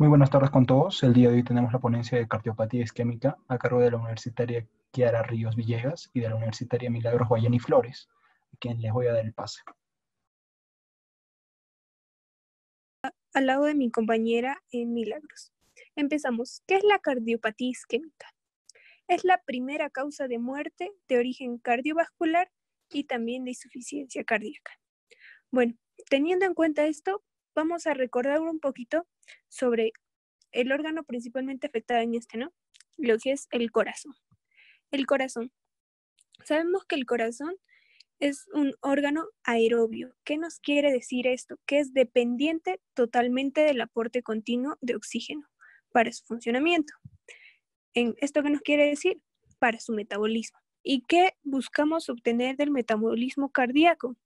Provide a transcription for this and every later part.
Muy buenas tardes con todos. El día de hoy tenemos la ponencia de cardiopatía isquémica a cargo de la universitaria Kiara Ríos Villegas y de la universitaria Milagros Guayani Flores, a quien les voy a dar el pase. Al lado de mi compañera en eh, Milagros. Empezamos. ¿Qué es la cardiopatía isquémica? Es la primera causa de muerte de origen cardiovascular y también de insuficiencia cardíaca. Bueno, teniendo en cuenta esto, vamos a recordar un poquito sobre el órgano principalmente afectado en este, ¿no? Lo que es el corazón. El corazón. Sabemos que el corazón es un órgano aerobio. ¿Qué nos quiere decir esto? Que es dependiente totalmente del aporte continuo de oxígeno para su funcionamiento. ¿En ¿Esto qué nos quiere decir? Para su metabolismo. ¿Y qué buscamos obtener del metabolismo cardíaco?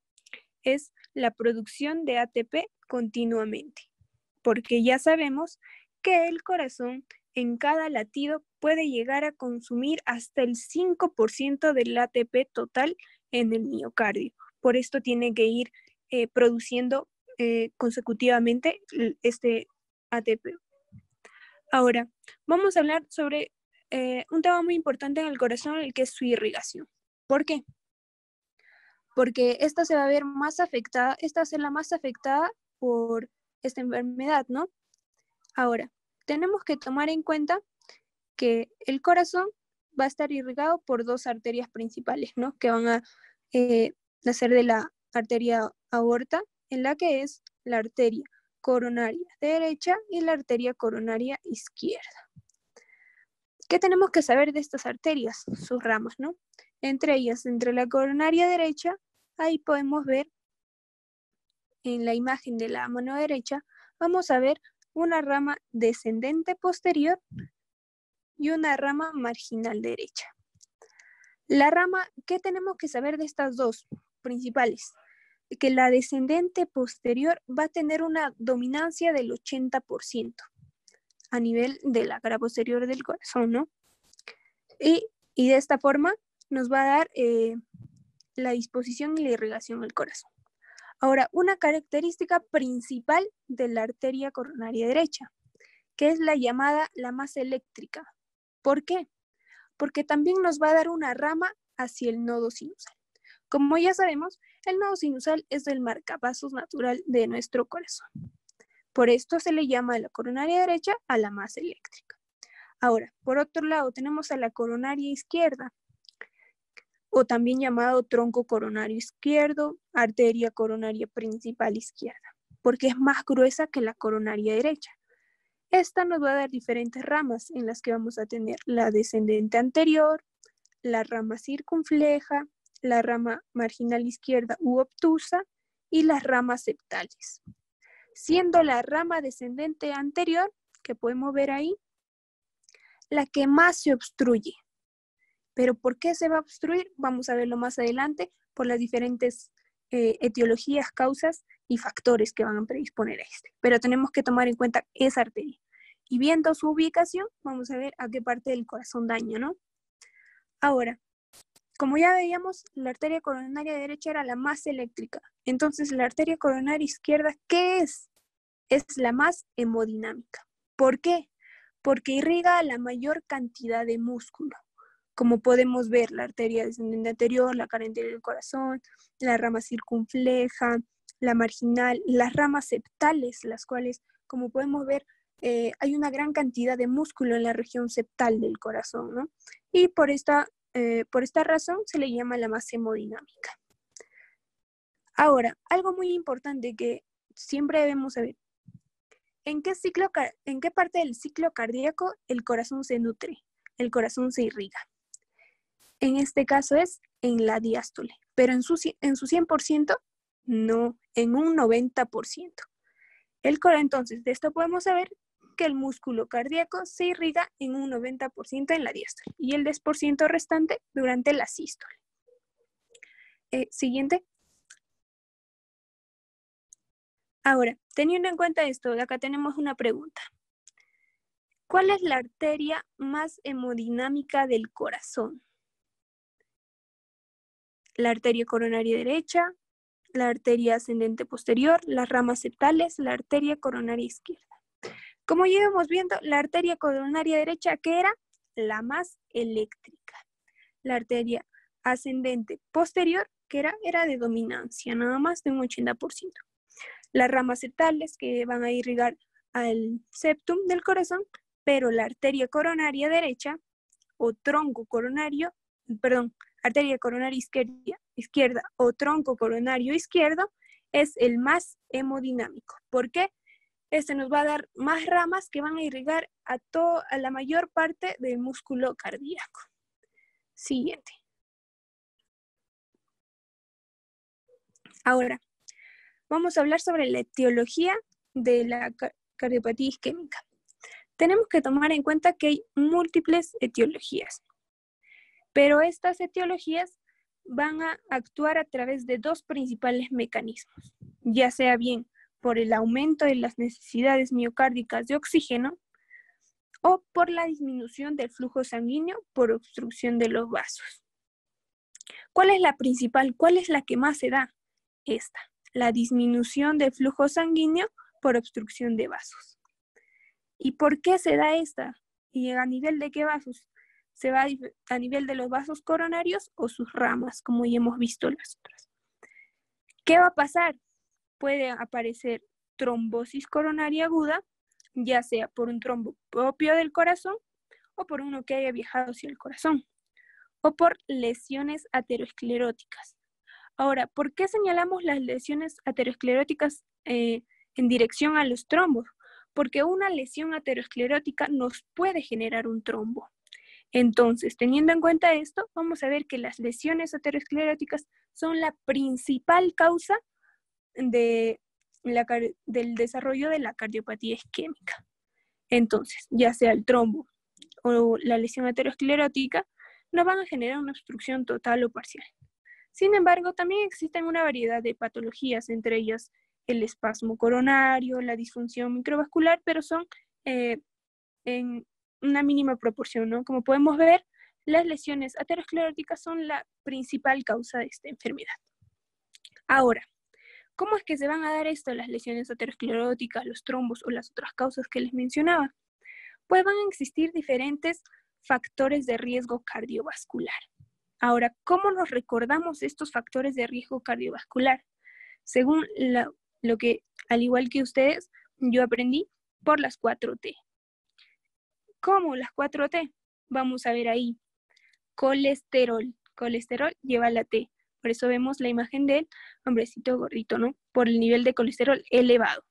Es la producción de ATP continuamente, porque ya sabemos que el corazón en cada latido puede llegar a consumir hasta el 5% del ATP total en el miocardio. Por esto tiene que ir eh, produciendo eh, consecutivamente este ATP. Ahora, vamos a hablar sobre eh, un tema muy importante en el corazón, el que es su irrigación. ¿Por qué? Porque esta se va a ver más afectada, esta es la más afectada por esta enfermedad, ¿no? Ahora, tenemos que tomar en cuenta que el corazón va a estar irrigado por dos arterias principales, ¿no? Que van a eh, nacer de la arteria aorta, en la que es la arteria coronaria derecha y la arteria coronaria izquierda. ¿Qué tenemos que saber de estas arterias? Sus ramas, ¿no? Entre ellas, entre la coronaria derecha, ahí podemos ver en la imagen de la mano derecha vamos a ver una rama descendente posterior y una rama marginal derecha. La rama, ¿qué tenemos que saber de estas dos principales? Que la descendente posterior va a tener una dominancia del 80% a nivel de la cara posterior del corazón, ¿no? Y, de esta forma nos va a dar eh, la disposición y la irrigación del corazón. Ahora, una característica principal de la arteria coronaria derecha, que es la llamada la más eléctrica. ¿Por qué? Porque también nos va a dar una rama hacia el nodo sinusal. Como ya sabemos, el nodo sinusal es el marcapasos natural de nuestro corazón. Por esto se le llama la coronaria derecha a la más eléctrica. Ahora, por otro lado, tenemos a la coronaria izquierda, o también llamado tronco coronario izquierdo, arteria coronaria principal izquierda, porque es más gruesa que la coronaria derecha. Esta nos va a dar diferentes ramas en las que vamos a tener la descendente anterior, la rama circunfleja, la rama marginal izquierda u obtusa y las ramas septales. Siendo la rama descendente anterior, que podemos ver ahí, la que más se obstruye, pero ¿por qué se va a obstruir? Vamos a verlo más adelante por las diferentes eh, etiologías, causas y factores que van a predisponer a este. Pero tenemos que tomar en cuenta esa arteria. Y viendo su ubicación, vamos a ver a qué parte del corazón daña, ¿no? Ahora, como ya veíamos, la arteria coronaria derecha era la más eléctrica. Entonces, la arteria coronaria izquierda, ¿qué es? Es la más hemodinámica. ¿Por qué? Porque irriga la mayor cantidad de músculo como podemos ver la arteria descendente anterior, la cara del corazón, la rama circunfleja, la marginal, las ramas septales, las cuales, como podemos ver, eh, hay una gran cantidad de músculo en la región septal del corazón, ¿no? Y por esta, eh, por esta razón se le llama la más hemodinámica. Ahora, algo muy importante que siempre debemos saber. ¿En qué, ciclo, ¿En qué parte del ciclo cardíaco el corazón se nutre? El corazón se irriga en este caso es en la diástole, pero en su, 100% no, en un 90%. El, entonces, de esto podemos saber que el músculo cardíaco se irriga en un 90% en la diástole y el 10% restante durante la sístole. Eh, siguiente. Ahora, teniendo en cuenta esto, acá tenemos una pregunta. ¿Cuál es la arteria más hemodinámica del corazón? la arteria coronaria derecha, la arteria ascendente posterior, las ramas septales, la arteria coronaria izquierda. Como ya íbamos viendo, la arteria coronaria derecha, que era la más eléctrica. La arteria ascendente posterior, que era, era de dominancia, nada más de un 80%. Las ramas septales que van a irrigar al septum del corazón, pero la arteria coronaria derecha o tronco coronario, perdón, arteria coronaria izquierda, o tronco coronario izquierdo es el más hemodinámico. ¿Por qué? Este nos va a dar más ramas que van a irrigar a, a la mayor parte del músculo cardíaco. Siguiente. Ahora, vamos a hablar sobre la etiología de la cardiopatía isquémica. Tenemos que tomar en cuenta que hay múltiples etiologías. Pero estas etiologías van a actuar a través de dos principales mecanismos, ya sea bien por el aumento de las necesidades miocárdicas de oxígeno o por la disminución del flujo sanguíneo por obstrucción de los vasos. ¿Cuál es la principal? ¿Cuál es la que más se da? Esta, la disminución del flujo sanguíneo por obstrucción de vasos. ¿Y por qué se da esta? ¿Y a nivel de qué vasos? se va a, nivel de los vasos coronarios o sus ramas, como ya hemos visto las otras. ¿Qué va a pasar? Puede aparecer trombosis coronaria aguda, ya sea por un trombo propio del corazón o por uno que haya viajado hacia el corazón, o por lesiones ateroescleróticas. Ahora, ¿por qué señalamos las lesiones ateroescleróticas eh, en dirección a los trombos? Porque una lesión ateroesclerótica nos puede generar un trombo. Entonces, teniendo en cuenta esto, vamos a ver que las lesiones ateroscleróticas son la principal causa del desarrollo de la cardiopatía isquémica. Entonces, ya sea el trombo o la lesión aterosclerótica, no van a generar una obstrucción total o parcial. Sin embargo, también existen una variedad de patologías, entre ellas el espasmo coronario, la disfunción microvascular, pero son eh, en, una mínima proporción, ¿no? Como podemos ver, las lesiones ateroscleróticas son la principal causa de esta enfermedad. Ahora, ¿cómo es que se van a dar esto, las lesiones ateroscleróticas, los trombos o las otras causas que les mencionaba? Pues van a existir diferentes factores de riesgo cardiovascular. Ahora, ¿cómo nos recordamos estos factores de riesgo cardiovascular? Según lo que, al igual que ustedes, yo aprendí por las 4T. ¿Cómo? Las 4T. Vamos a ver ahí. Colesterol. Colesterol lleva la T. Por eso vemos la imagen del hombrecito gordito, ¿no? Por el nivel de colesterol elevado.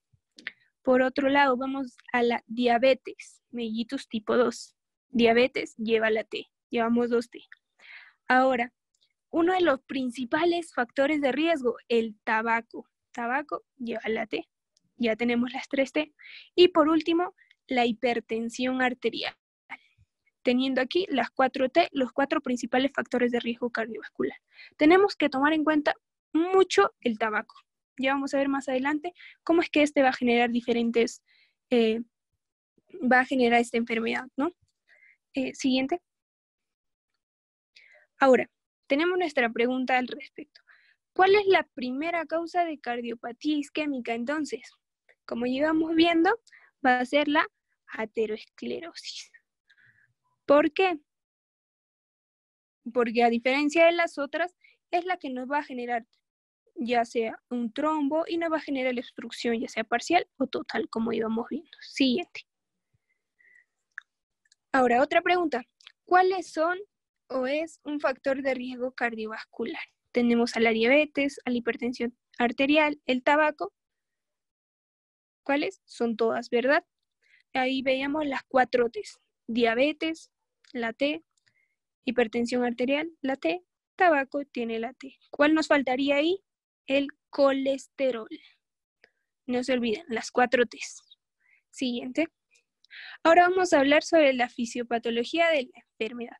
Por otro lado, vamos a la diabetes, mellitus tipo 2. Diabetes lleva la T, llevamos 2T. Ahora, uno de los principales factores de riesgo, el tabaco. Tabaco lleva la T, ya tenemos las 3T. Y por último, la hipertensión arterial, teniendo aquí las 4T, los cuatro principales factores de riesgo cardiovascular. Tenemos que tomar en cuenta mucho el tabaco. Ya vamos a ver más adelante cómo es que este va a generar diferentes, eh, va a generar esta enfermedad, ¿no? Eh, siguiente. Ahora, tenemos nuestra pregunta al respecto. ¿Cuál es la primera causa de cardiopatía isquémica entonces? Como llevamos viendo, va a ser la ateroesclerosis. ¿Por qué? Porque a diferencia de las otras, es la que nos va a generar ya sea un trombo y nos va a generar la obstrucción, ya sea parcial o total, como íbamos viendo. Siguiente. Ahora, otra pregunta. ¿Cuáles son o es un factor de riesgo cardiovascular? Tenemos a la diabetes, a la hipertensión arterial, el tabaco. ¿Cuáles? Son todas, ¿verdad? ahí veíamos las cuatro T's, diabetes, la T, hipertensión arterial, la T, tabaco tiene la T. ¿Cuál nos faltaría ahí? El colesterol. No se olviden, las cuatro T's. Siguiente. Ahora vamos a hablar sobre la fisiopatología de la enfermedad,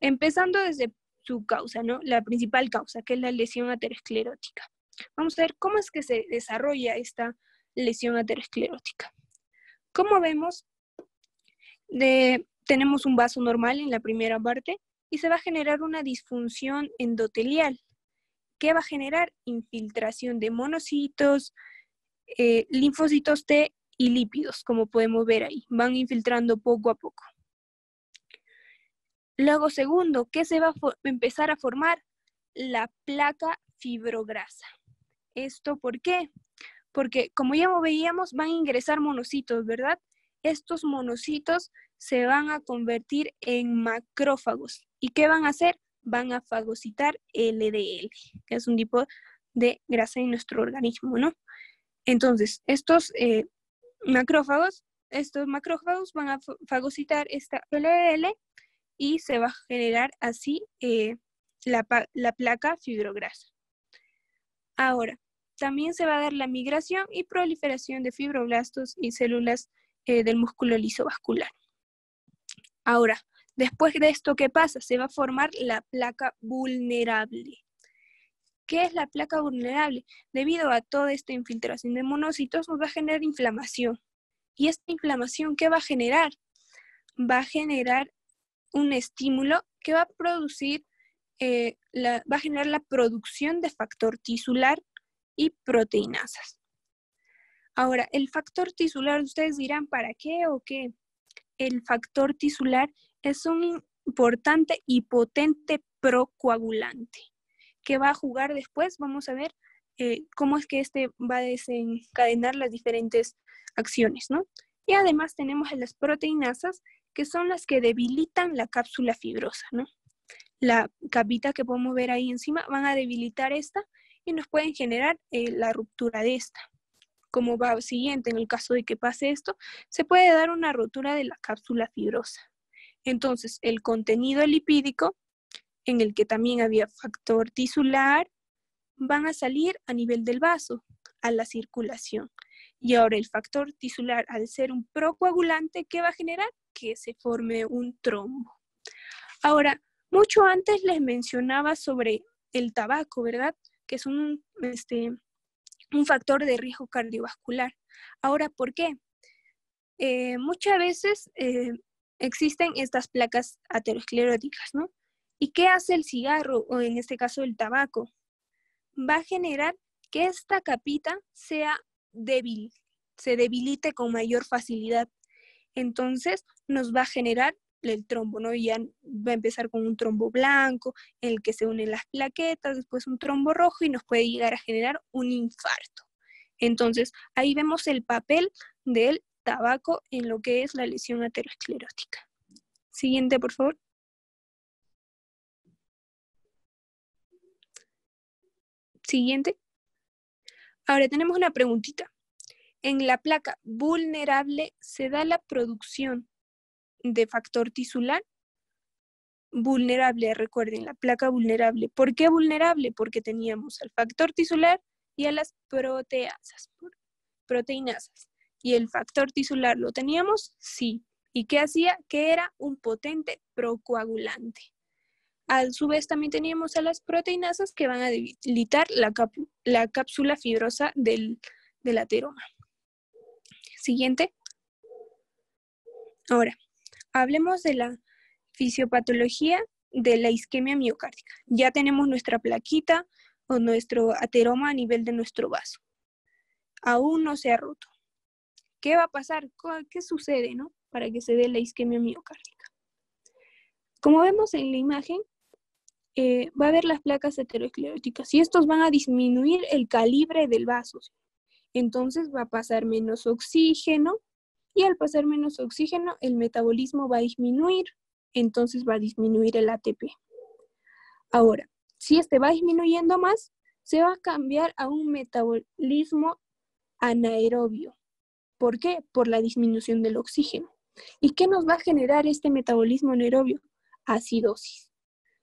empezando desde su causa, ¿no? La principal causa, que es la lesión aterosclerótica. Vamos a ver cómo es que se desarrolla esta lesión aterosclerótica. Como vemos, tenemos un vaso normal en la primera parte y se va a generar una disfunción endotelial que va a generar infiltración de monocitos, eh, linfocitos T y lípidos, como podemos ver ahí. Van infiltrando poco a poco. Luego, segundo, ¿qué se va a empezar a formar la placa fibrograsa. ¿Esto por qué? porque como ya veíamos, van a ingresar monocitos, ¿verdad? Estos monocitos se van a convertir en macrófagos. ¿Y qué van a hacer? Van a fagocitar LDL, que es un tipo de grasa en nuestro organismo, ¿no? Entonces, estos eh, macrófagos, estos macrófagos van a fagocitar esta LDL y se va a generar así eh, la, la placa fibrograsa. Ahora, también se va a dar la migración y proliferación de fibroblastos y células eh, del músculo lisovascular. Ahora, después de esto, ¿qué pasa? Se va a formar la placa vulnerable. ¿Qué es la placa vulnerable? Debido a toda esta infiltración de monocitos, nos va a generar inflamación. ¿Y esta inflamación qué va a generar? Va a generar un estímulo que va a producir, eh, va a generar la producción de factor tisular y proteínasas. Ahora, el factor tisular, ustedes dirán, ¿para qué o qué? El factor tisular es un importante y potente procoagulante que va a jugar después, vamos a ver eh, cómo es que este va a desencadenar las diferentes acciones, ¿no? Y además tenemos las proteínasas, que son las que debilitan la cápsula fibrosa, ¿no? La capita que podemos ver ahí encima van a debilitar esta y nos pueden generar eh, la ruptura de esta. Como va siguiente, en el caso de que pase esto, se puede dar una rotura de la cápsula fibrosa. Entonces, el contenido lipídico, en el que también había factor tisular, van a salir a nivel del vaso, a la circulación. Y ahora el factor tisular, al ser un procoagulante, ¿qué va a generar? Que se forme un trombo. Ahora, mucho antes les mencionaba sobre el tabaco, ¿verdad? que un, este, un factor de riesgo cardiovascular. Ahora, ¿por qué? Eh, muchas veces eh, existen estas placas ateroscleróticas, ¿no? ¿Y qué hace el cigarro o en este caso el tabaco? Va a generar que esta capita sea débil, se debilite con mayor facilidad. Entonces nos va a generar el trombo, ¿no? Y ya va a empezar con un trombo blanco, en el que se unen las plaquetas, después un trombo rojo y nos puede llegar a generar un infarto. Entonces, ahí vemos el papel del tabaco en lo que es la lesión ateroesclerótica. Siguiente, por favor. Siguiente. Ahora tenemos una preguntita. En la placa vulnerable se da la producción de factor tisular vulnerable, recuerden, la placa vulnerable. ¿Por qué vulnerable? Porque teníamos al factor tisular y a las proteasas, proteinasas. ¿Y el factor tisular lo teníamos? Sí. ¿Y qué hacía? Que era un potente procoagulante. A su vez también teníamos a las proteinasas que van a debilitar la, cápsula fibrosa del, del ateroma. Siguiente. Ahora, Hablemos de la fisiopatología de la isquemia miocárdica. Ya tenemos nuestra plaquita o nuestro ateroma a nivel de nuestro vaso. Aún no se ha roto. ¿Qué va a pasar? ¿Qué sucede, no? Para que se dé la isquemia miocárdica. Como vemos en la imagen, eh, va a haber las placas ateroscleróticas y estos van a disminuir el calibre del vaso. Entonces va a pasar menos oxígeno y al pasar menos oxígeno el metabolismo va a disminuir, entonces va a disminuir el ATP. Ahora, si este va disminuyendo más, se va a cambiar a un metabolismo anaerobio. ¿Por qué? Por la disminución del oxígeno. ¿Y qué nos va a generar este metabolismo anaerobio? Acidosis,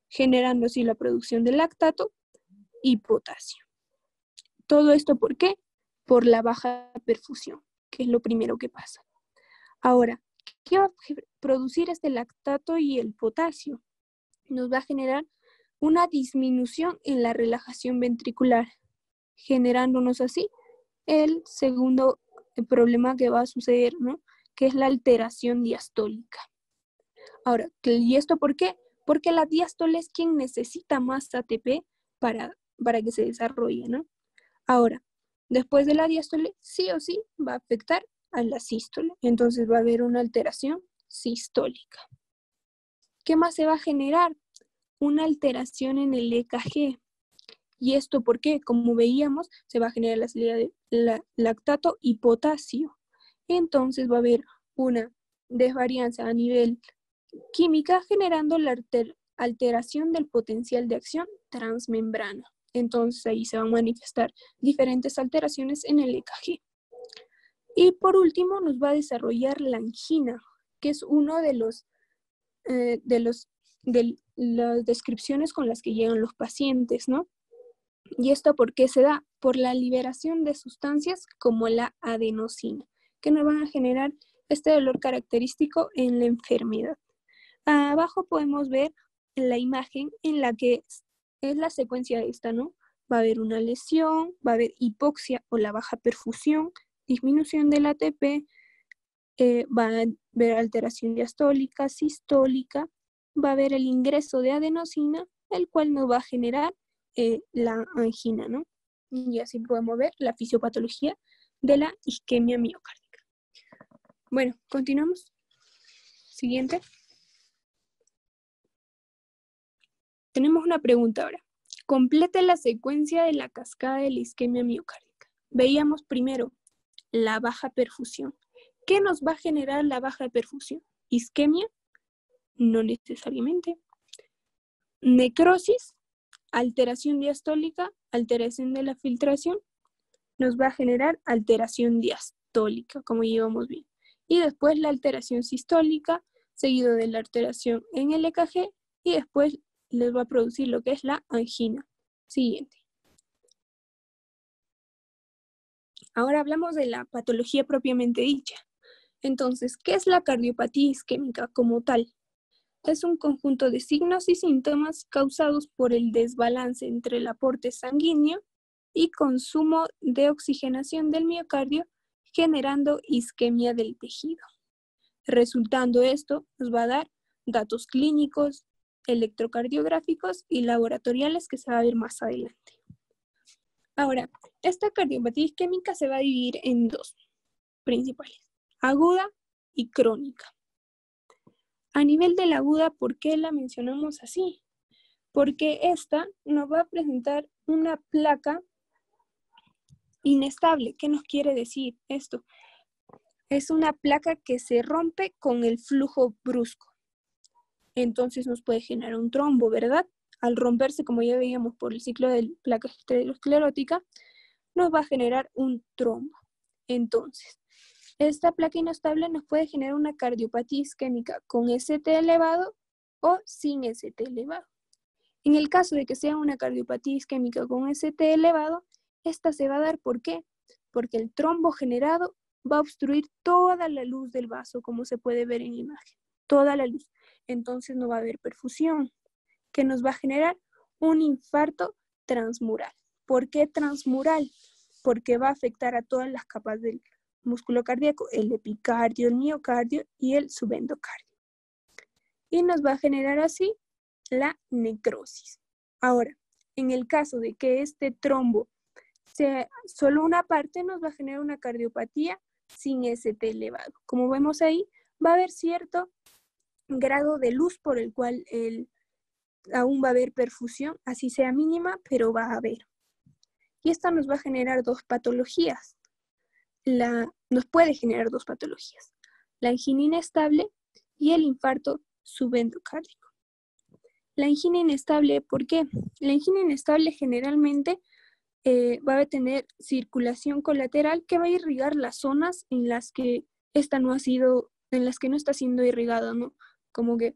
generando así la producción de lactato y potasio. Todo esto, ¿por qué? Por la baja perfusión, que es lo primero que pasa. Ahora, ¿qué va a producir este lactato y el potasio? Nos va a generar una disminución en la relajación ventricular, generándonos así el segundo eh, problema que va a suceder, ¿no? Que es la alteración diastólica. Ahora, ¿y esto por qué? Porque la diástole es quien necesita más ATP para, que se desarrolle, ¿no? Ahora, después de la diástole, sí o sí va a afectar a la sístole, entonces va a haber una alteración sistólica. ¿Qué más se va a generar? Una alteración en el EKG. ¿Y esto por qué? Como veíamos, se va a generar la salida de lactato y potasio. Entonces va a haber una desvarianza a nivel química generando la alteración del potencial de acción transmembrana. Entonces ahí se van a manifestar diferentes alteraciones en el EKG. Y por último nos va a desarrollar la angina, que es una eh, de los, de las descripciones con las que llegan los pacientes, ¿no? ¿Y esto por qué se da? Por la liberación de sustancias como la adenosina, que nos van a generar este dolor característico en la enfermedad. Abajo podemos ver la imagen en la que es la secuencia esta, ¿no? Va a haber una lesión, va a haber hipoxia o la baja perfusión, disminución del ATP, eh, va a haber alteración diastólica, sistólica, va a haber el ingreso de adenosina, el cual nos va a generar eh, la angina, ¿no? Y así podemos ver la fisiopatología de la isquemia miocárdica. Bueno, continuamos. Siguiente. Tenemos una pregunta ahora. ¿Complete la secuencia de la cascada de la isquemia miocárdica. Veíamos primero la baja perfusión. ¿Qué nos va a generar la baja perfusión? Isquemia, no necesariamente. Necrosis, alteración diastólica, alteración de la filtración, nos va a generar alteración diastólica, como llevamos bien. Y después la alteración sistólica, seguido de la alteración en el EKG, y después les va a producir lo que es la angina. Siguiente. Ahora hablamos de la patología propiamente dicha. Entonces, ¿qué es la cardiopatía isquémica como tal? Es un conjunto de signos y síntomas causados por el desbalance entre el aporte sanguíneo y consumo de oxigenación del miocardio, generando isquemia del tejido. Resultando esto, nos va a dar datos clínicos, electrocardiográficos y laboratoriales que se va a ver más adelante. Ahora, esta cardiopatía isquémica se va a dividir en dos principales, aguda y crónica. A nivel de la aguda, ¿por qué la mencionamos así? Porque esta nos va a presentar una placa inestable. ¿Qué nos quiere decir esto? Es una placa que se rompe con el flujo brusco. Entonces nos puede generar un trombo, ¿verdad? al romperse, como ya veíamos, por el ciclo de placa esclerótica, nos va a generar un trombo. Entonces, esta placa inestable nos puede generar una cardiopatía isquémica con ST elevado o sin ST elevado. En el caso de que sea una cardiopatía isquémica con ST elevado, esta se va a dar ¿por qué? Porque el trombo generado va a obstruir toda la luz del vaso, como se puede ver en la imagen, toda la luz. Entonces no va a haber perfusión que nos va a generar un infarto transmural. ¿Por qué transmural? Porque va a afectar a todas las capas del músculo cardíaco, el epicardio, el miocardio y el subendocardio. Y nos va a generar así la necrosis. Ahora, en el caso de que este trombo sea solo una parte, nos va a generar una cardiopatía sin ST elevado. Como vemos ahí, va a haber cierto grado de luz por el cual el aún va a haber perfusión, así sea mínima, pero va a haber. Y esta nos va a generar dos patologías. La, nos puede generar dos patologías, la angina inestable y el infarto subendocárdico. La angina inestable, ¿por qué? La angina inestable generalmente eh, va a tener circulación colateral que va a irrigar las zonas en las que esta no ha sido, en las que no está siendo irrigada, ¿no? Como que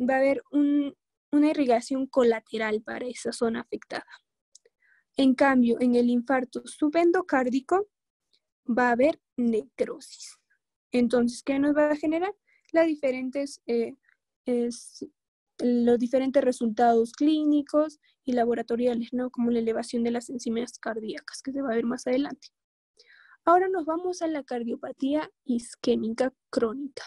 va a haber un, una irrigación colateral para esa zona afectada. En cambio, en el infarto subendocárdico va a haber necrosis. Entonces, ¿qué nos va a generar? Eh, los diferentes resultados clínicos y laboratoriales, ¿no? como la elevación de las enzimas cardíacas, que se va a ver más adelante. Ahora nos vamos a la cardiopatía isquémica crónica.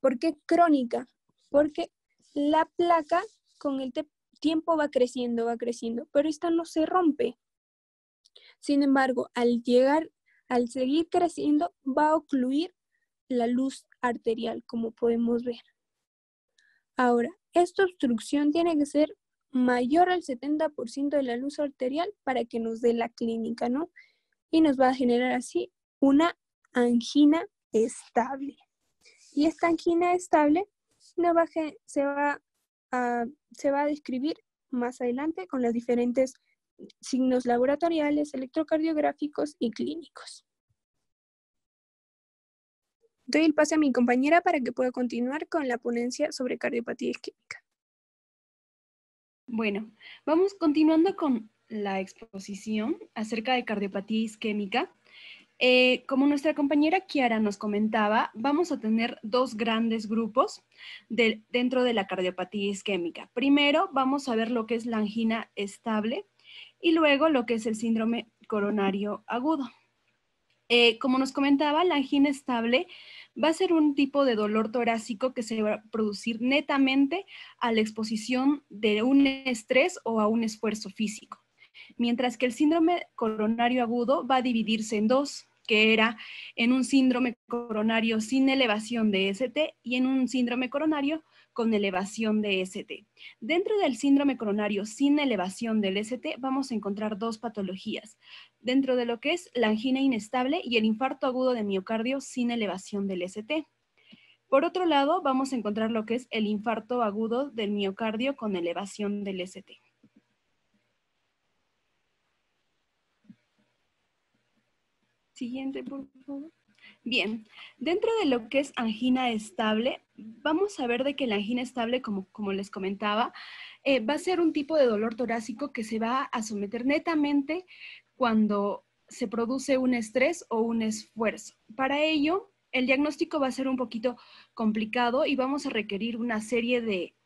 ¿Por qué crónica? Porque la placa con el tiempo va creciendo, va creciendo, pero esta no se rompe. Sin embargo, al llegar, al seguir creciendo, va a ocluir la luz arterial, como podemos ver. Ahora, esta obstrucción tiene que ser mayor al 70% de la luz arterial para que nos dé la clínica, ¿no? Y nos va a generar así una angina estable. Y esta angina estable se va a, se va a describir más adelante con los diferentes signos laboratoriales, electrocardiográficos y clínicos. Doy el pase a mi compañera para que pueda continuar con la ponencia sobre cardiopatía isquémica. Bueno, vamos continuando con la exposición acerca de cardiopatía isquémica. Eh, como nuestra compañera Kiara nos comentaba, vamos a tener dos grandes grupos dentro de la cardiopatía isquémica. Primero vamos a ver lo que es la angina estable y luego lo que es el síndrome coronario agudo. Eh, como nos comentaba, la angina estable va a ser un tipo de dolor torácico que se va a producir netamente a la exposición de un estrés o a un esfuerzo físico mientras que el síndrome coronario agudo va a dividirse en dos que era en un síndrome coronario sin elevación de ST y en un síndrome coronario con elevación de ST. Dentro del síndrome coronario sin elevación del ST vamos a encontrar dos patologías, dentro de lo que es la angina inestable y el infarto agudo de miocardio sin elevación del ST. Por otro lado, vamos a encontrar lo que es el infarto agudo del miocardio con elevación del ST. Siguiente, por favor. Bien, dentro de lo que es angina estable, vamos a ver de que la angina estable, como, les comentaba, eh, va a ser un tipo de dolor torácico que se va a someter netamente cuando se produce un estrés o un esfuerzo. Para ello, el diagnóstico va a ser un poquito complicado y vamos a requerir una serie de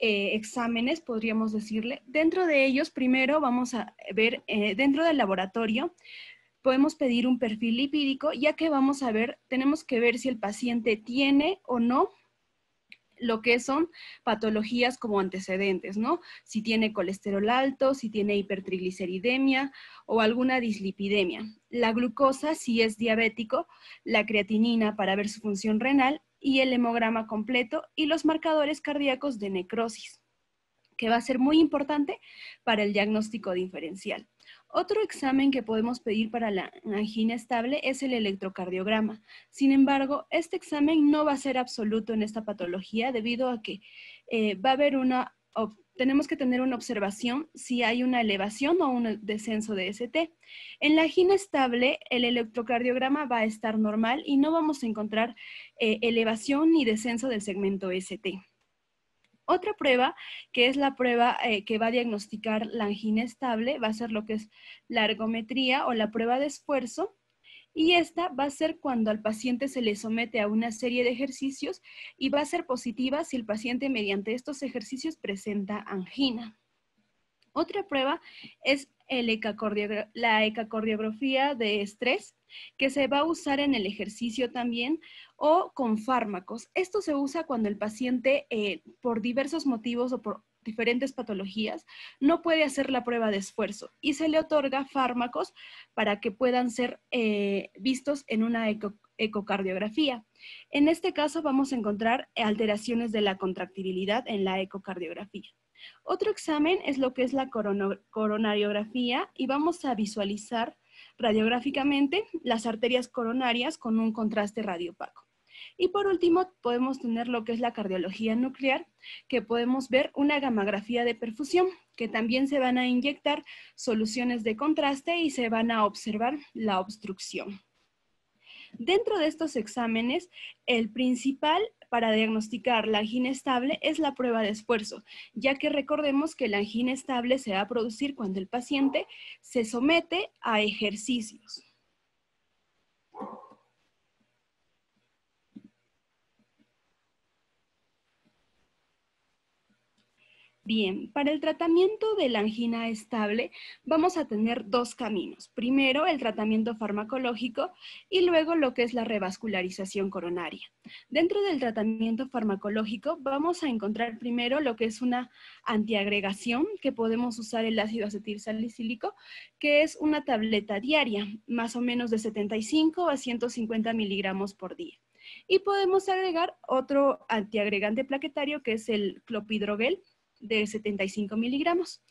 eh, exámenes, podríamos decirle. Dentro de ellos, primero vamos a ver eh, dentro del laboratorio, podemos pedir un perfil lipídico, ya que vamos a ver, tenemos que ver si el paciente tiene o no lo que son patologías como antecedentes, ¿no? Si tiene colesterol alto, si tiene hipertrigliceridemia o alguna dislipidemia. La glucosa, si es diabético, la creatinina para ver su función renal y el hemograma completo y los marcadores cardíacos de necrosis, que va a ser muy importante para el diagnóstico diferencial. Otro examen que podemos pedir para la angina estable es el electrocardiograma. Sin embargo, este examen no va a ser absoluto en esta patología debido a que eh, va a haber una, tenemos que tener una observación si hay una elevación o un descenso de ST. En la angina estable, el electrocardiograma va a estar normal y no vamos a encontrar eh, elevación ni descenso del segmento ST. Otra prueba, que es la prueba eh, que va a diagnosticar la angina estable, va a ser lo que es la ergometría o la prueba de esfuerzo. Y esta va a ser cuando al paciente se le somete a una serie de ejercicios y va a ser positiva si el paciente mediante estos ejercicios presenta angina. Otra prueba es la ecacordiografía de estrés, que se va a usar en el ejercicio también o con fármacos. Esto se usa cuando el paciente, eh, por diversos motivos o por diferentes patologías, no puede hacer la prueba de esfuerzo y se le otorga fármacos para que puedan ser eh, vistos en una ecocardiografía. En este caso vamos a encontrar alteraciones de la contractibilidad en la ecocardiografía. Otro examen es lo que es la coronariografía y vamos a visualizar radiográficamente las arterias coronarias con un contraste radiopaco. Y por último, podemos tener lo que es la cardiología nuclear, que podemos ver una gamografía de perfusión, que también se van a inyectar soluciones de contraste y se van a observar la obstrucción. Dentro de estos exámenes, el principal para diagnosticar la angina estable es la prueba de esfuerzo, ya que recordemos que la angina estable se va a producir cuando el paciente se somete a ejercicios. Bien, para el tratamiento de la angina estable vamos a tener dos caminos. Primero, el tratamiento farmacológico y luego lo que es la revascularización coronaria. Dentro del tratamiento farmacológico vamos a encontrar primero lo que es una antiagregación, que podemos usar el ácido acetilsalicílico, que es una tableta diaria, más o menos de 75 a 150 miligramos por día. Y podemos agregar otro antiagregante plaquetario que es el clopidrogel, de 75 miligramos.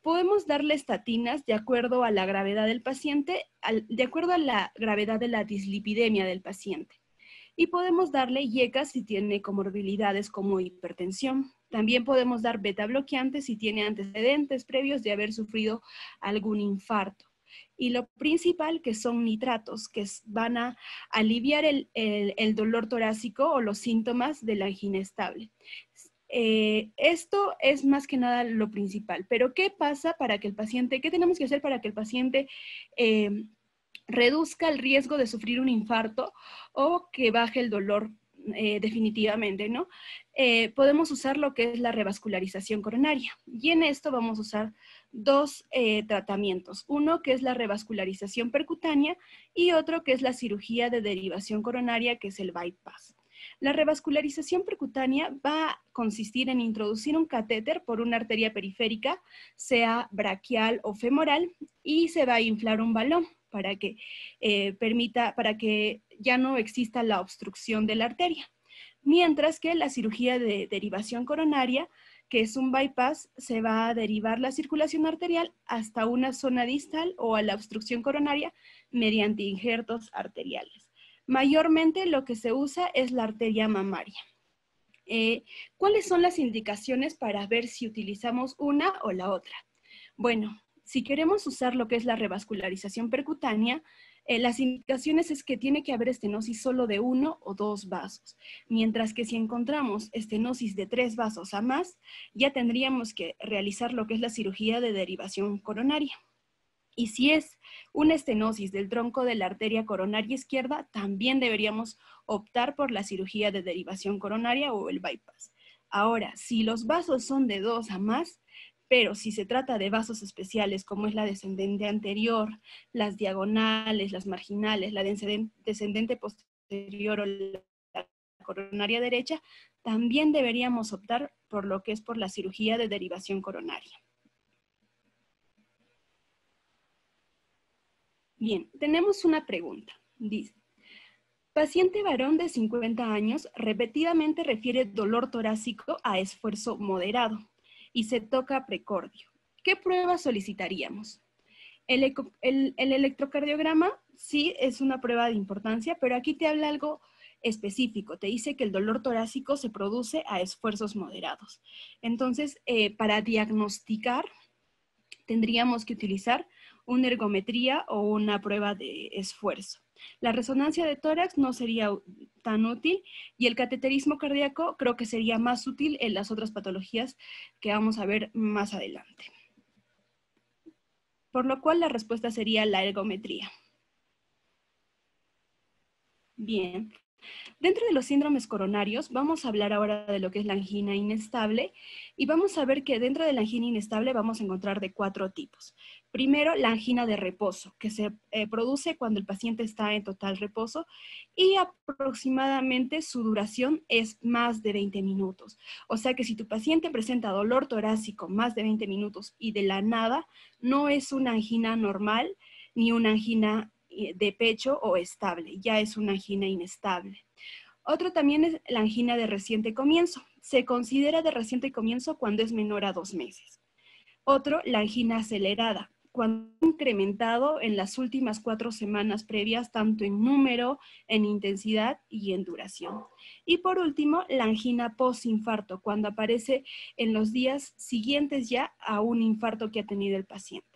Podemos darle estatinas de acuerdo a la gravedad del paciente, de acuerdo a la gravedad de la dislipidemia del paciente. Y podemos darle IECA si tiene comorbilidades como hipertensión. También podemos dar beta bloqueantes si tiene antecedentes previos de haber sufrido algún infarto y lo principal que son nitratos que van a aliviar el, el, dolor torácico o los síntomas de la angina estable. Eh, esto es más que nada lo principal, pero ¿qué pasa para que el paciente, qué tenemos que hacer para que el paciente eh, reduzca el riesgo de sufrir un infarto o que baje el dolor eh, definitivamente, ¿no? podemos usar lo que es la revascularización coronaria. Y en esto vamos a usar dos tratamientos. Uno que es la revascularización percutánea y otro que es la cirugía de derivación coronaria, que es el bypass. La revascularización percutánea va a consistir en introducir un catéter por una arteria periférica, sea braquial o femoral, y se va a inflar un balón para que eh, permita, para que ya no exista la obstrucción de la arteria. Mientras que la cirugía de derivación coronaria, que es un bypass, se va a derivar la circulación arterial hasta una zona distal o a la obstrucción coronaria mediante injertos arteriales. Mayormente lo que se usa es la arteria mamaria. Eh, ¿Cuáles son las indicaciones para ver si utilizamos una o la otra? Bueno, si queremos usar lo que es la revascularización percutánea, eh, las indicaciones es que tiene que haber estenosis solo de uno o dos vasos, mientras que si encontramos estenosis de tres vasos a más, ya tendríamos que realizar lo que es la cirugía de derivación coronaria. Y si es una estenosis del tronco de la arteria coronaria izquierda, también deberíamos optar por la cirugía de derivación coronaria o el bypass. Ahora, si los vasos son de dos a más, pero si se trata de vasos especiales como es la descendente anterior, las diagonales, las marginales, la descendente posterior o la coronaria derecha, también deberíamos optar por lo que es por la cirugía de derivación coronaria. Bien, tenemos una pregunta. Dice, paciente varón de 50 años repetidamente refiere dolor torácico a esfuerzo moderado y se toca precordio. ¿Qué pruebas solicitaríamos? El, electrocardiograma sí es una prueba de importancia, pero aquí te habla algo específico. Te dice que el dolor torácico se produce a esfuerzos moderados. Entonces, eh, para diagnosticar, tendríamos que utilizar una ergometría o una prueba de esfuerzo. La resonancia de tórax no sería tan útil y el cateterismo cardíaco creo que sería más útil en las otras patologías que vamos a ver más adelante. Por lo cual la respuesta sería la ergometría. Bien. Dentro de los síndromes coronarios, vamos a hablar ahora de lo que es la angina inestable y vamos a ver que dentro de la angina inestable vamos a encontrar de cuatro tipos, Primero, la angina de reposo, que se eh, produce cuando el paciente está en total reposo y aproximadamente su duración es más de 20 minutos. O sea que si tu paciente presenta dolor torácico más de 20 minutos y de la nada, no es una angina normal ni una angina eh, de pecho o estable, ya es una angina inestable. Otro también es la angina de reciente comienzo. Se considera de reciente comienzo cuando es menor a dos meses. Otro, la angina acelerada cuando incrementado en las últimas cuatro semanas previas, tanto en número, en intensidad y en duración. Y por último, la angina post-infarto, cuando aparece en los días siguientes ya a un infarto que ha tenido el paciente.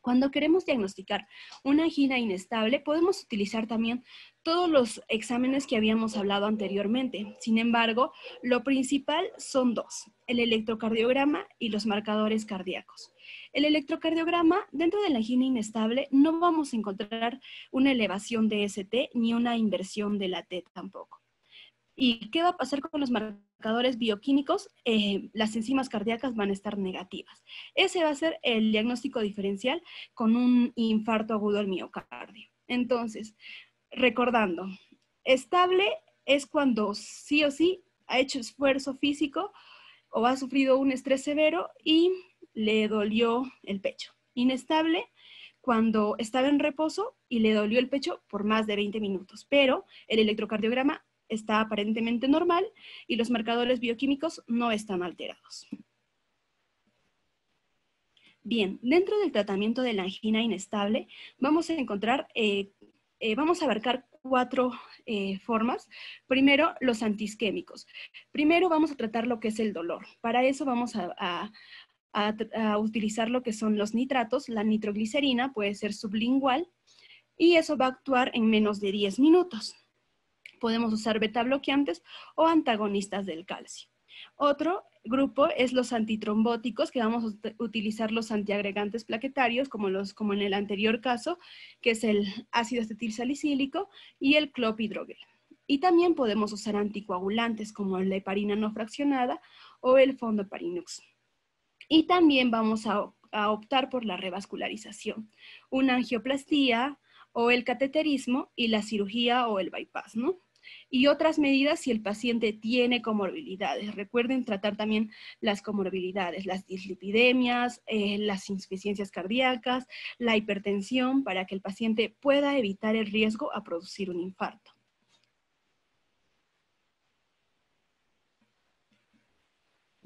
Cuando queremos diagnosticar una angina inestable, podemos utilizar también todos los exámenes que habíamos hablado anteriormente. Sin embargo, lo principal son dos, el electrocardiograma y los marcadores cardíacos. El electrocardiograma, dentro de la angina inestable, no vamos a encontrar una elevación de ST ni una inversión de la T tampoco. ¿Y qué va a pasar con los marcadores bioquímicos? Eh, las enzimas cardíacas van a estar negativas. Ese va a ser el diagnóstico diferencial con un infarto agudo al miocardio. Entonces, recordando, estable es cuando sí o sí ha hecho esfuerzo físico o ha sufrido un estrés severo y le dolió el pecho. Inestable cuando estaba en reposo y le dolió el pecho por más de 20 minutos, pero el electrocardiograma está aparentemente normal y los marcadores bioquímicos no están alterados. Bien, dentro del tratamiento de la angina inestable vamos a encontrar, eh, eh, vamos a abarcar cuatro eh, formas. Primero, los antisquémicos. Primero vamos a tratar lo que es el dolor. Para eso vamos a, a, utilizar lo que son los nitratos, la nitroglicerina puede ser sublingual y eso va a actuar en menos de 10 minutos. Podemos usar beta bloqueantes o antagonistas del calcio. Otro grupo es los antitrombóticos, que vamos a utilizar los antiagregantes plaquetarios, como, los, como en el anterior caso, que es el ácido estetil salicílico y el clopidrogel. Y también podemos usar anticoagulantes como la heparina no fraccionada o el fondoparinux. Y también vamos a, optar por la revascularización, una angioplastía o el cateterismo y la cirugía o el bypass, ¿no? y otras medidas si el paciente tiene comorbilidades. Recuerden tratar también las comorbilidades, las dislipidemias, eh, las insuficiencias cardíacas, la hipertensión, para que el paciente pueda evitar el riesgo a producir un infarto.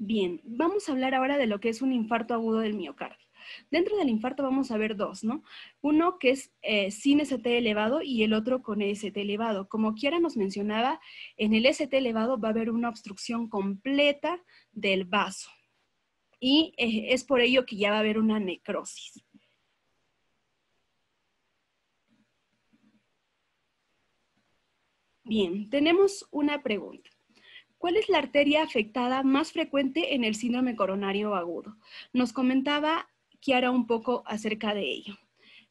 Bien, vamos a hablar ahora de lo que es un infarto agudo del miocardio. Dentro del infarto vamos a ver dos, ¿no? Uno que es eh, sin ST elevado y el otro con e ST elevado. Como Kiara nos mencionaba, en el ST elevado va a haber una obstrucción completa del vaso y eh, es por ello que ya va a haber una necrosis. Bien, tenemos una pregunta. ¿Cuál es la arteria afectada más frecuente en el síndrome coronario agudo? Nos comentaba Kiara un poco acerca de ello.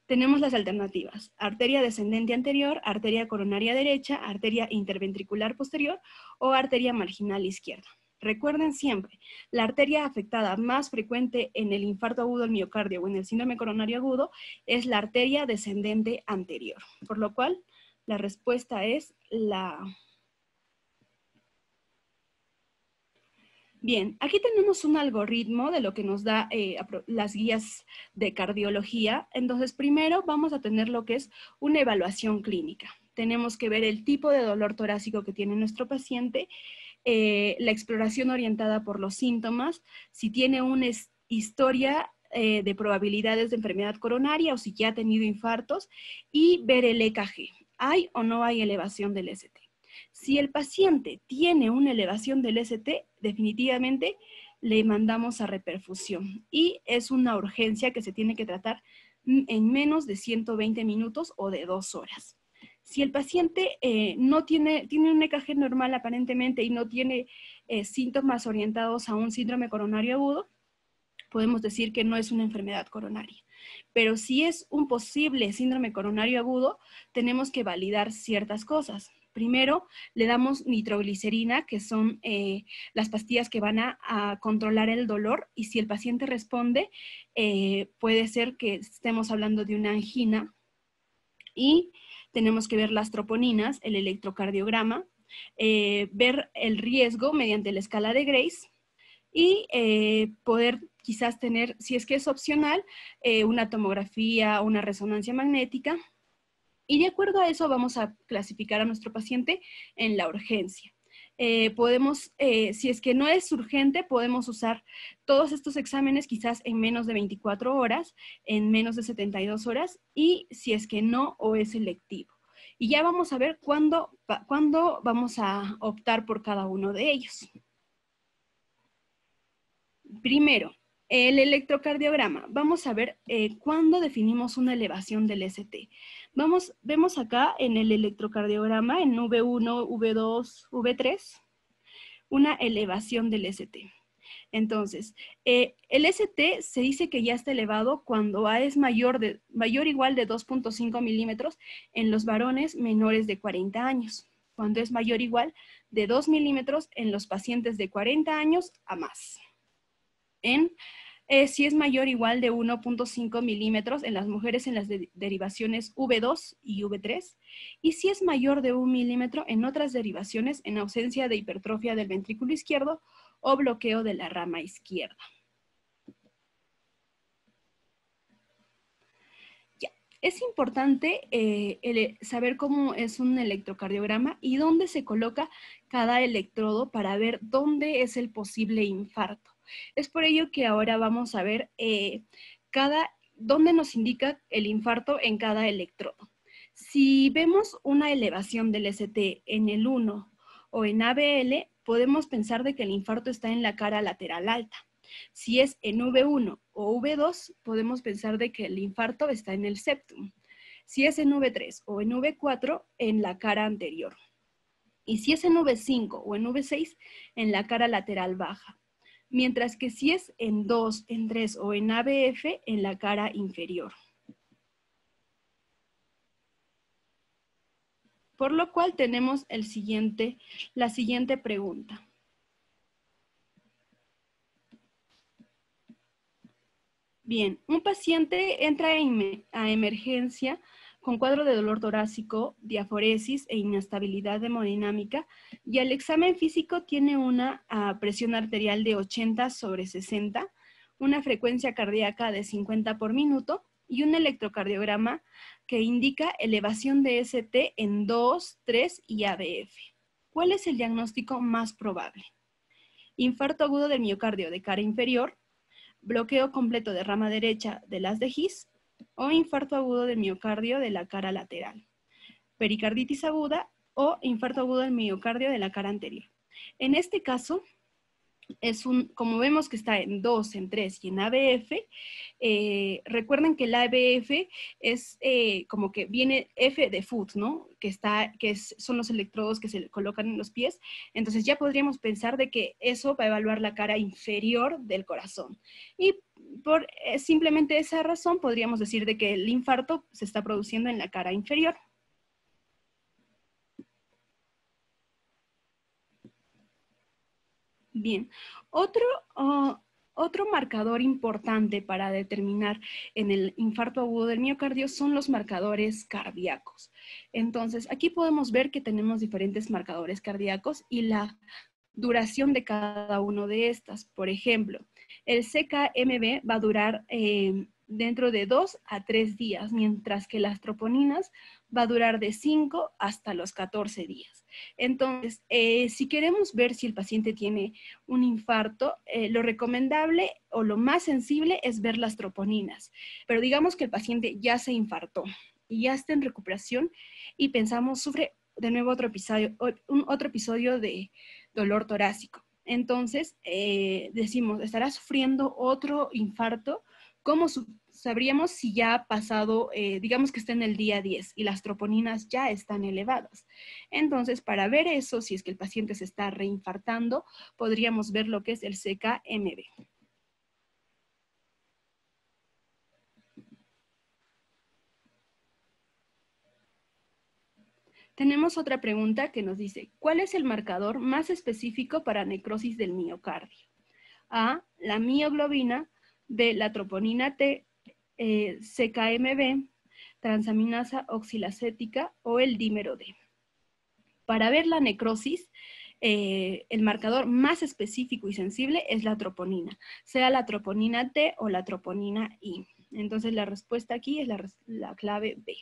Tenemos las alternativas, arteria descendente anterior, arteria coronaria derecha, arteria interventricular posterior o arteria marginal izquierda. Recuerden siempre, la arteria afectada más frecuente en el infarto agudo del miocardio o en el síndrome coronario agudo es la arteria descendente anterior, por lo cual la respuesta es la Bien, aquí tenemos un algoritmo de lo que nos da eh, las guías de cardiología. Entonces, primero vamos a tener lo que es una evaluación clínica. Tenemos que ver el tipo de dolor torácico que tiene nuestro paciente, eh, la exploración orientada por los síntomas, si tiene una historia eh, de probabilidades de enfermedad coronaria o si ya ha tenido infartos y ver el EKG. ¿Hay o no hay elevación del ST? Si el paciente tiene una elevación del ST, definitivamente le mandamos a reperfusión y es una urgencia que se tiene que tratar en menos de 120 minutos o de dos horas. Si el paciente eh, no tiene, un EKG normal aparentemente y no tiene eh, síntomas orientados a un síndrome coronario agudo, podemos decir que no es una enfermedad coronaria. Pero si es un posible síndrome coronario agudo, tenemos que validar ciertas cosas. Primero, le damos nitroglicerina, que son eh, las pastillas que van a, controlar el dolor y si el paciente responde, eh, puede ser que estemos hablando de una angina. Y tenemos que ver las troponinas, el electrocardiograma, eh, ver el riesgo mediante la escala de Grace y poder quizás tener, si es que es opcional, una tomografía, una resonancia magnética y de acuerdo a eso vamos a clasificar a nuestro paciente en la urgencia. Eh, podemos, eh, si es que no es urgente, podemos usar todos estos exámenes quizás en menos de 24 horas, en menos de 72 horas y si es que no o es selectivo. Y ya vamos a ver cuándo, cuándo vamos a optar por cada uno de ellos. Primero, el electrocardiograma. Vamos a ver eh, cuándo definimos una elevación del ST. Vamos, vemos acá en el electrocardiograma, en V1, V2, V3, una elevación del ST. Entonces, eh, el ST se dice que ya está elevado cuando A es mayor, de, mayor igual de 2.5 milímetros en los varones menores de 40 años, cuando es mayor o igual de 2 milímetros en los pacientes de 40 años a más en eh, si es mayor o igual de 1.5 milímetros en las mujeres en las derivaciones V2 y V3, y si es mayor de 1 milímetro en otras derivaciones en ausencia de hipertrofia del ventrículo izquierdo o bloqueo de la rama izquierda. Es importante eh, saber cómo es un electrocardiograma y dónde se coloca cada electrodo para ver dónde es el posible infarto. Es por ello que ahora vamos a ver eh, dónde nos indica el infarto en cada electrodo. Si vemos una elevación del ST en el 1 o en ABL, podemos pensar de que el infarto está en la cara lateral alta. Si es en V1 o V2, podemos pensar de que el infarto está en el septum. Si es en V3 o en V4, en la cara anterior. Y si es en V5 o en V6, en la cara lateral baja mientras que si es en 2, en 3 o en ABF, en la cara inferior. Por lo cual tenemos la siguiente pregunta. Bien, un paciente entra a em-, emergencia con cuadro de dolor torácico, diaforesis e inestabilidad hemodinámica y el examen físico tiene una ah, presión arterial de 80 sobre 60, una frecuencia cardíaca de 50 por minuto y un electrocardiograma que indica elevación de ST en 2, 3 y ABF. ¿Cuál es el diagnóstico más probable? Infarto agudo del miocardio de cara inferior, bloqueo completo de rama derecha de las de GIS o infarto agudo del miocardio de la cara lateral, pericarditis aguda o infarto agudo del miocardio de la cara anterior. En este caso, es un, como vemos que está en 2, en 3 y en ABF, eh, recuerden que el ABF es eh, como que viene F de foot, ¿no? Que, que son los electrodos que se colocan en los pies. Entonces ya podríamos pensar de que eso va a evaluar la cara inferior del corazón. Y por eh, simplemente esa razón podríamos decir de que el infarto se está produciendo en la cara inferior. Bien, ah, otro, marcador importante para determinar en el infarto agudo del miocardio son los marcadores cardíacos. Entonces, aquí podemos ver que tenemos diferentes marcadores cardíacos y la duración de cada uno de estas. Por ejemplo, el CKMB va a durar em, dentro de dos a tres días, mientras que las troponinas va a durar de 5 hasta los 14 días. Entonces, eh, si queremos ver si el paciente tiene un infarto, eh, lo recomendable o lo más sensible es ver las troponinas. Pero digamos que el paciente ya se infartó y ya está en recuperación y pensamos, sufre de nuevo otro episodio, otro episodio de dolor torácico. Entonces, eh, decimos, ¿estará sufriendo otro infarto? ¿Cómo, su sabríamos si ya ha pasado, eh, digamos que está en el día 10 y las troponinas ya están elevadas. Entonces, para ver eso, si es que el paciente se está reinfartando, podríamos ver lo que es el CKMB. Tenemos otra pregunta que nos dice, ¿cuál es el marcador más específico para necrosis del miocardio? A, la mioglobina, de la troponina T eh, CKMB, transaminasa oxilacética o el dímero D. Para ver la necrosis, eh, el marcador más específico y sensible es la troponina, sea la troponina T o la troponina I. Entonces la respuesta aquí es la clave B.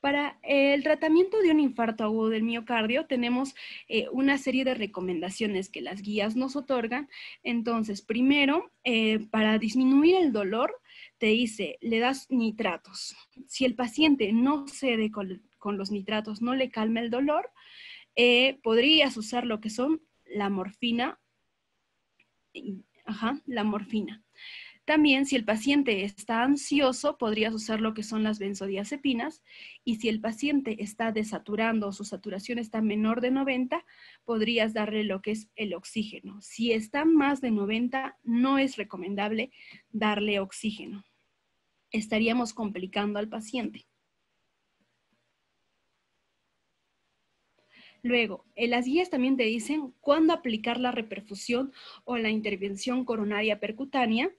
Para eh, el tratamiento de un infarto agudo del miocardio tenemos eh, una serie de recomendaciones que las guías nos otorgan. Entonces, primero, eh, para disminuir el dolor, te dice, le das nitratos. Si el paciente no cede con, con los nitratos, no le calma el dolor, podrías usar lo que son la morfina. Ajá, la morfina. También, si el paciente está ansioso, podrías usar lo que son las benzodiazepinas. Y si el paciente está desaturando o su saturación está menor de 90, podrías darle lo que es el oxígeno. Si está más de 90, no es recomendable darle oxígeno. Estaríamos complicando al paciente. Luego, en las guías también te dicen cuándo aplicar la reperfusión o la intervención coronaria percutánea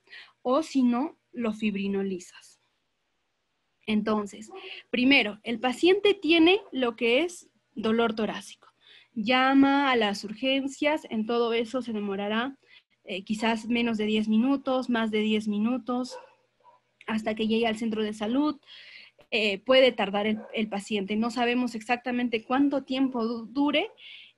o si no, los fibrinolizas. Entonces, primero, el paciente tiene lo que es dolor torácico. Llama a las urgencias, en todo eso se demorará eh, quizás menos de 10 minutos, más de 10 minutos, hasta que llegue al centro de salud, eh, puede tardar el, paciente. No sabemos exactamente cuánto tiempo dure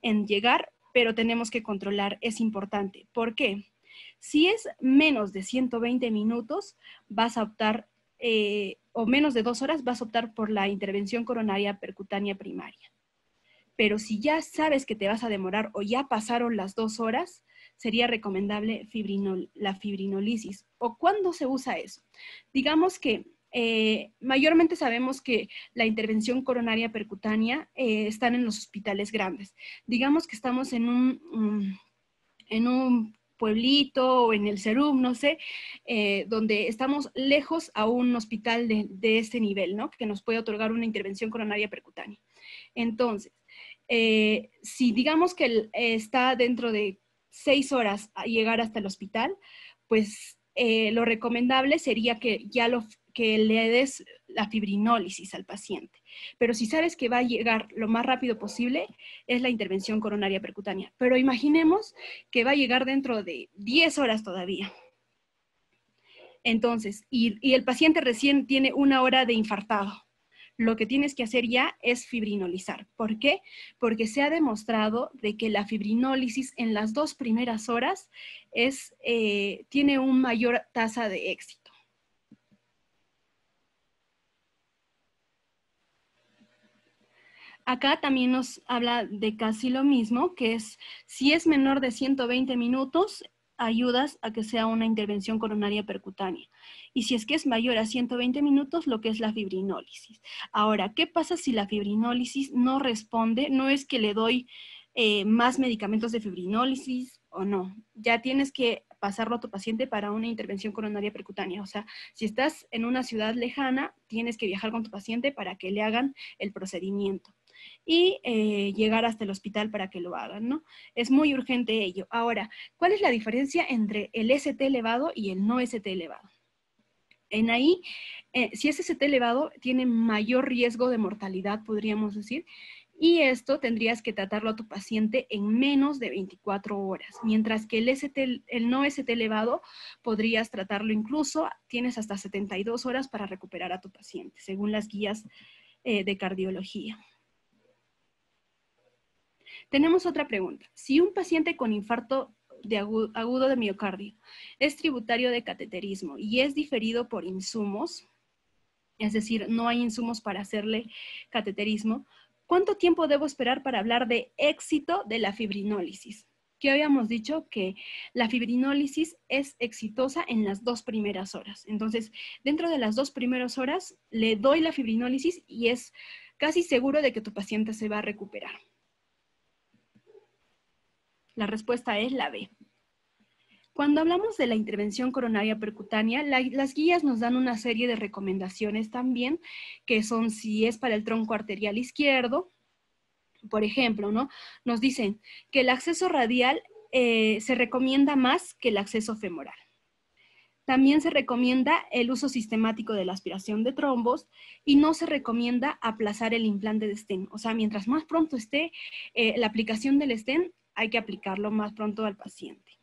en llegar, pero tenemos que controlar, es importante. ¿Por qué? Si es menos de 120 minutos, vas a optar, eh, o menos de dos horas, vas a optar por la intervención coronaria percutánea primaria. Pero si ya sabes que te vas a demorar o ya pasaron las dos horas, sería recomendable la fibrinolisis. ¿O cuándo se usa eso? Digamos que eh, mayormente sabemos que la intervención coronaria percutánea está eh, están en los hospitales grandes. Digamos que estamos en un, mm, en un pueblito o en el Serum, no sé, eh, donde estamos lejos a un hospital de, este nivel, ¿no? Que nos puede otorgar una intervención coronaria percutánea. Entonces, si digamos que está dentro de seis horas a llegar hasta el hospital, pues lo recomendable sería que ya lo que le des la fibrinólisis al paciente. Pero si sabes que va a llegar lo más rápido posible, es la intervención coronaria percutánea. Pero imaginemos que va a llegar dentro de 10 horas todavía. Entonces, y, el paciente recién tiene una hora de infartado. Lo que tienes que hacer ya es fibrinolizar. ¿Por qué? Porque se ha demostrado de que la fibrinólisis en las dos primeras horas es, eh, tiene una mayor tasa de éxito. Acá también nos habla de casi lo mismo, que es si es menor de 120 minutos, ayudas a que sea una intervención coronaria percutánea. Y si es que es mayor a 120 minutos, lo que es la fibrinólisis. Ahora, ¿qué pasa si la fibrinólisis no responde? No es que le doy eh, más medicamentos de fibrinólisis o no. Ya tienes que pasarlo a tu paciente para una intervención coronaria percutánea. O sea, si estás en una ciudad lejana, tienes que viajar con tu paciente para que le hagan el procedimiento y eh, llegar hasta el hospital para que lo hagan, ¿no? Es muy urgente ello. Ahora, ¿cuál es la diferencia entre el ST elevado y el no ST elevado? En ahí, eh, si es ST elevado, tiene mayor riesgo de mortalidad, podríamos decir, y esto tendrías que tratarlo a tu paciente en menos de 24 horas, mientras que el, no ST elevado podrías tratarlo incluso, tienes hasta 72 horas para recuperar a tu paciente, según las guías eh, de cardiología. Tenemos otra pregunta. Si un paciente con infarto de agudo, agudo de miocardio es tributario de cateterismo y es diferido por insumos, es decir, no hay insumos para hacerle cateterismo, ¿cuánto tiempo debo esperar para hablar de éxito de la fibrinólisis? que habíamos dicho que la fibrinólisis es exitosa en las dos primeras horas. Entonces, dentro de las dos primeras horas, le doy la fibrinólisis y es casi seguro de que tu paciente se va a recuperar. La respuesta es la B. Cuando hablamos de la intervención coronaria percutánea, las guías nos dan una serie de recomendaciones también, que son si es para el tronco arterial izquierdo, por ejemplo, ¿no? Nos dicen que el acceso radial eh, se recomienda más que el acceso femoral. También se recomienda el uso sistemático de la aspiración de trombos y no se recomienda aplazar el implante de stent. O sea, mientras más pronto esté eh, la aplicación del stent, hay que aplicarlo más pronto al paciente.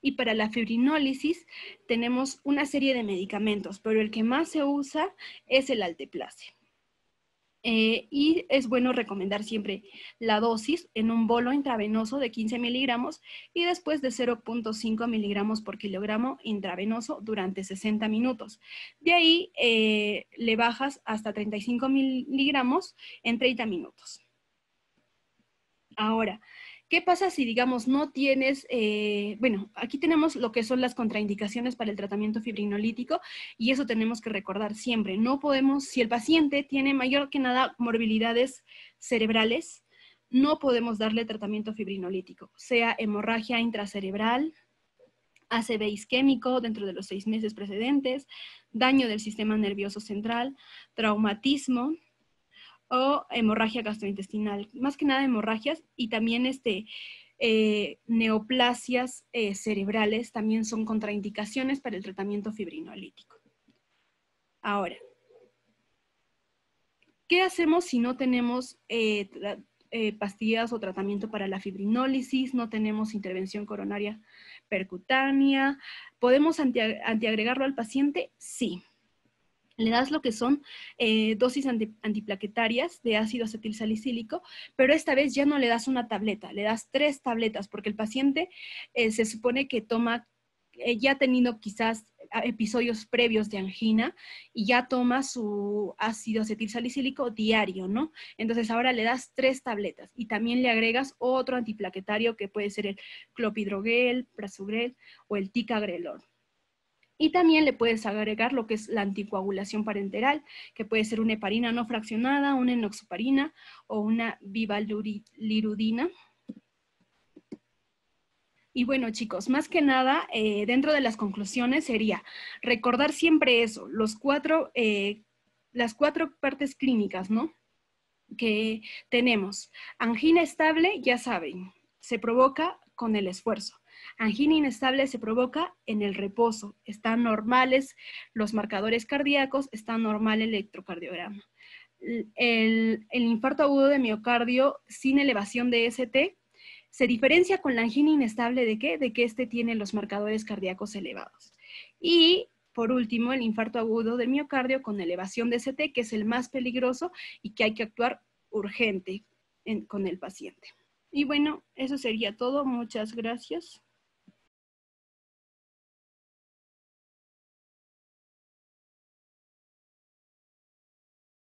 Y para la fibrinólisis tenemos una serie de medicamentos, pero el que más se usa es el alteplase. Eh, y es bueno recomendar siempre la dosis en un bolo intravenoso de 15 miligramos y después de 0.5 miligramos por kilogramo intravenoso durante 60 minutos. De ahí eh, le bajas hasta 35 miligramos en 30 minutos. Ahora, ¿Qué pasa si, digamos, no tienes, eh, bueno, aquí tenemos lo que son las contraindicaciones para el tratamiento fibrinolítico y eso tenemos que recordar siempre. No podemos, si el paciente tiene mayor que nada morbilidades cerebrales, no podemos darle tratamiento fibrinolítico, sea hemorragia intracerebral, ACV isquémico dentro de los seis meses precedentes, daño del sistema nervioso central, traumatismo, o hemorragia gastrointestinal, más que nada hemorragias y también este, eh, neoplasias eh, cerebrales también son contraindicaciones para el tratamiento fibrinolítico. Ahora, ¿qué hacemos si no tenemos eh, pastillas o tratamiento para la fibrinólisis, no tenemos intervención coronaria percutánea? ¿Podemos antiagregarlo al paciente? Sí, le das lo que son eh, dosis antiplaquetarias de ácido acetilsalicílico, pero esta vez ya no le das una tableta, le das tres tabletas, porque el paciente eh, se supone que toma, eh, ya teniendo quizás episodios previos de angina y ya toma su ácido acetilsalicílico diario, ¿no? Entonces ahora le das tres tabletas y también le agregas otro antiplaquetario que puede ser el clopidrogel, prasugrel o el ticagrelor. Y también le puedes agregar lo que es la anticoagulación parenteral, que puede ser una heparina no fraccionada, una enoxoparina o una bivalirudina. Y bueno, chicos, más que nada, eh, dentro de las conclusiones sería recordar siempre eso, los eh, las cuatro partes clínicas, ¿no? Que tenemos. Angina estable, ya saben, se provoca con el esfuerzo. Angina inestable se provoca en el reposo. Están normales los marcadores cardíacos, está normal el electrocardiograma. El, infarto agudo de miocardio sin elevación de ST se diferencia con la angina inestable de qué? De que este tiene los marcadores cardíacos elevados. Y por último, el infarto agudo del miocardio con elevación de ST, que es el más peligroso y que hay que actuar urgente con el paciente. Y bueno, eso sería todo. Muchas gracias.